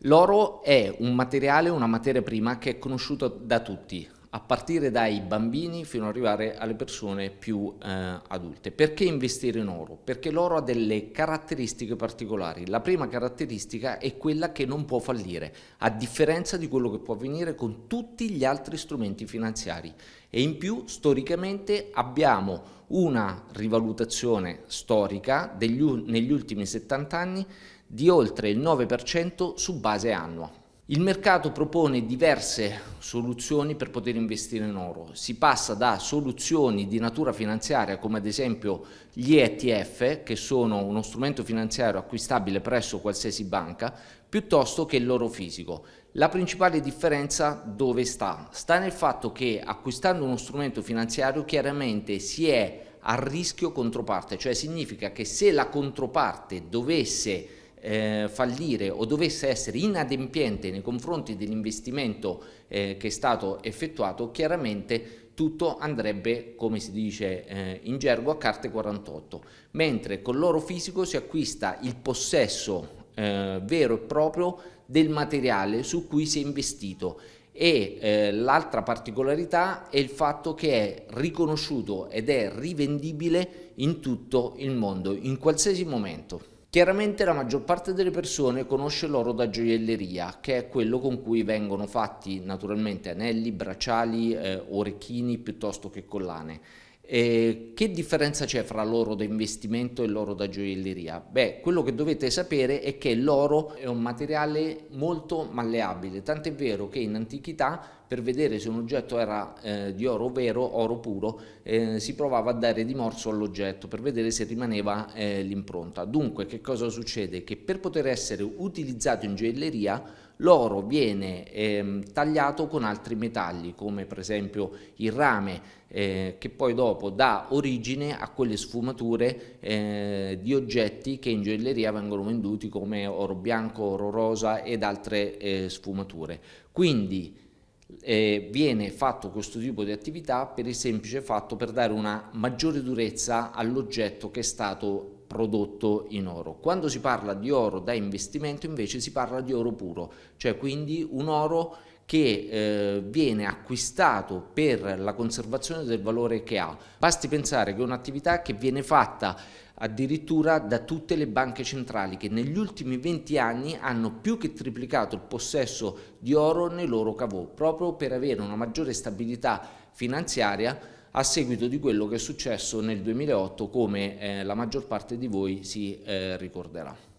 L'oro è un materiale, una materia prima che è conosciuto da tutti, a partire dai bambini fino ad arrivare alle persone più eh, adulte. Perché investire in oro? Perché l'oro ha delle caratteristiche particolari. La prima caratteristica è quella che non può fallire, a differenza di quello che può avvenire con tutti gli altri strumenti finanziari. E in più, storicamente, abbiamo una rivalutazione storica degli, negli ultimi 70 anni di oltre il 9% su base annua. Il mercato propone diverse soluzioni per poter investire in oro. Si passa da soluzioni di natura finanziaria come ad esempio gli ETF, che sono uno strumento finanziario acquistabile presso qualsiasi banca, piuttosto che l'oro fisico. La principale differenza dove sta? Sta nel fatto che acquistando uno strumento finanziario chiaramente si è a rischio controparte, cioè significa che se la controparte dovesse eh, fallire o dovesse essere inadempiente nei confronti dell'investimento eh, che è stato effettuato, chiaramente tutto andrebbe, come si dice eh, in gergo, a carte 48, mentre con l'oro fisico si acquista il possesso eh, vero e proprio del materiale su cui si è investito e eh, l'altra particolarità è il fatto che è riconosciuto ed è rivendibile in tutto il mondo, in qualsiasi momento. Chiaramente la maggior parte delle persone conosce l'oro da gioielleria, che è quello con cui vengono fatti naturalmente anelli, bracciali, eh, orecchini piuttosto che collane. Eh, che differenza c'è fra l'oro da investimento e l'oro da gioielleria? Beh, quello che dovete sapere è che l'oro è un materiale molto malleabile, tant'è vero che in antichità per vedere se un oggetto era eh, di oro vero, oro puro, eh, si provava a dare di morso all'oggetto per vedere se rimaneva eh, l'impronta. Dunque, che cosa succede? Che per poter essere utilizzato in gioielleria l'oro viene ehm, tagliato con altri metalli, come per esempio il rame, eh, che poi dopo dà origine a quelle sfumature eh, di oggetti che in gioielleria vengono venduti come oro bianco, oro rosa ed altre eh, sfumature. Quindi eh, viene fatto questo tipo di attività per il semplice fatto per dare una maggiore durezza all'oggetto che è stato prodotto in oro. Quando si parla di oro da investimento invece si parla di oro puro, cioè quindi un oro che eh, viene acquistato per la conservazione del valore che ha. Basti pensare che è un'attività che viene fatta addirittura da tutte le banche centrali che negli ultimi 20 anni hanno più che triplicato il possesso di oro nei loro cavò, proprio per avere una maggiore stabilità finanziaria a seguito di quello che è successo nel 2008 come eh, la maggior parte di voi si eh, ricorderà.